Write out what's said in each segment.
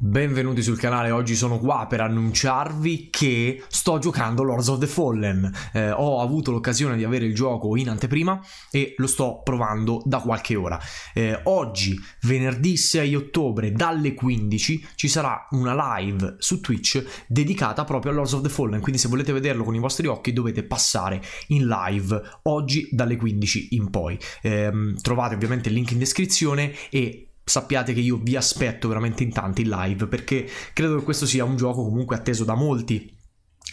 Benvenuti sul canale, oggi sono qua per annunciarvi che sto giocando Lords of the Fallen. Eh, ho avuto l'occasione di avere il gioco in anteprima e lo sto provando da qualche ora. Eh, oggi, venerdì 6 ottobre, dalle 15, ci sarà una live su Twitch dedicata proprio a Lords of the Fallen, quindi se volete vederlo con i vostri occhi dovete passare in live oggi dalle 15 in poi. Eh, trovate ovviamente il link in descrizione e sappiate che io vi aspetto veramente in tanti live perché credo che questo sia un gioco comunque atteso da molti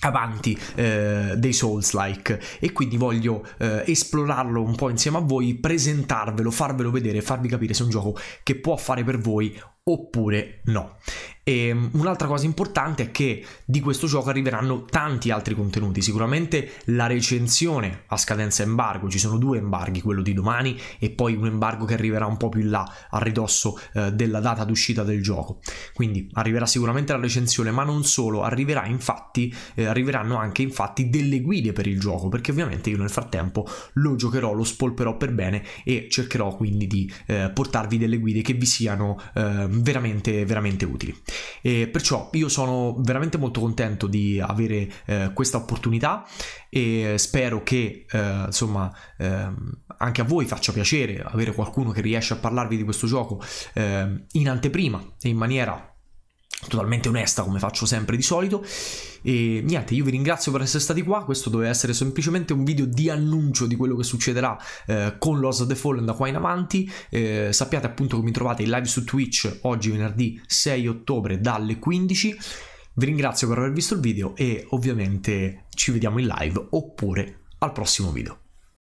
avanti eh, dei Souls like e quindi voglio eh, esplorarlo un po' insieme a voi, presentarvelo, farvelo vedere, farvi capire se è un gioco che può fare per voi oppure no. E ehm, un'altra cosa importante è che di questo gioco arriveranno tanti altri contenuti, sicuramente la recensione a scadenza embargo, ci sono due embarghi, quello di domani e poi un embargo che arriverà un po' più in là a ridosso eh, della data d'uscita del gioco. Quindi arriverà sicuramente la recensione, ma non solo, infatti, eh, arriveranno anche infatti delle guide per il gioco, perché ovviamente io nel frattempo lo giocherò, lo spolperò per bene e cercherò quindi di eh, portarvi delle guide che vi siano ehm, veramente, veramente utili. E perciò io sono veramente molto contento di avere eh, questa opportunità e spero che eh, insomma ehm, anche a voi faccia piacere avere qualcuno che riesce a parlarvi di questo gioco eh, in anteprima e in maniera totalmente onesta come faccio sempre di solito e niente io vi ringrazio per essere stati qua questo doveva essere semplicemente un video di annuncio di quello che succederà eh, con Lords of the Fallen da qua in avanti eh, sappiate appunto che mi trovate in live su Twitch oggi venerdì 6 ottobre dalle 15 vi ringrazio per aver visto il video e ovviamente ci vediamo in live oppure al prossimo video